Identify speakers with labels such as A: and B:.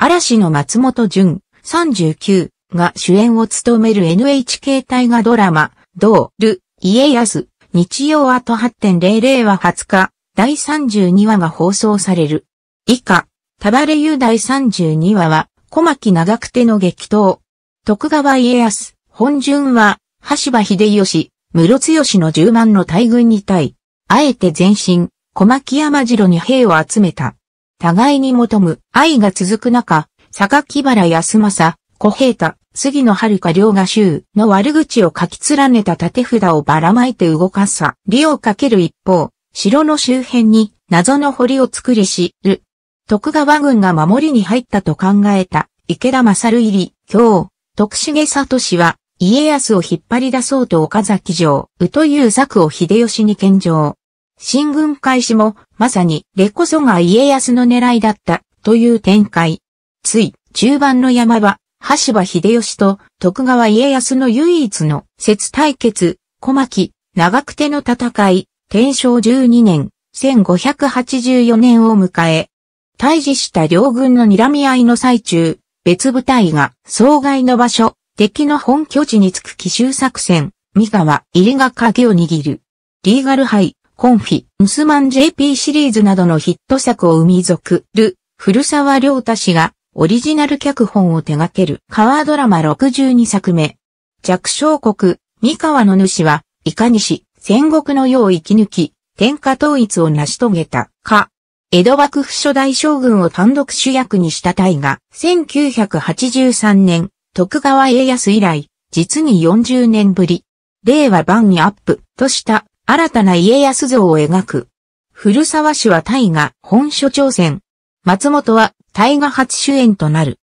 A: 嵐の松本潤39が主演を務める NHK 大河ドラマ、ドール、家康、日曜あと8.00は20日、第32話が放送される。以下、タバレユ第32話は、小牧長久手の激闘。徳川家康、本順は、橋場秀吉、室強の10万の大軍に対、あえて前進、小牧山城に兵を集めた。互いに求む愛が続く中、榊原康政、小平太、杉野遥両賀州の悪口を書き連ねた縦札をばらまいて動かさ、利をかける一方、城の周辺に謎の堀を作りし、る。徳川軍が守りに入ったと考えた池田勝入り、今日、徳重里氏は家康を引っ張り出そうと岡崎城、宇という策を秀吉に献上。新軍開始もまさに、レこそが家康の狙いだった、という展開。つい、中盤の山場、橋場秀吉と徳川家康の唯一の説対決、小牧、長久手の戦い、天正12年、1584年を迎え、退治した両軍の睨み合いの最中、別部隊が総外の場所、敵の本拠地につく奇襲作戦、三河入りが鍵を握る。リーガル杯、コンフィ、ムスマン JP シリーズなどのヒット作を生み続る、古沢良太氏が、オリジナル脚本を手掛ける、カワードラマ62作目。弱小国、三河の主は、いかにし、戦国の世を生き抜き、天下統一を成し遂げた、か。江戸幕府初代将軍を単独主役にした大河、1983年、徳川家康以来、実に40年ぶり、令和版にアップとした新たな家康像を描く。古沢氏は大河本所挑戦。松本は大河初主演となる。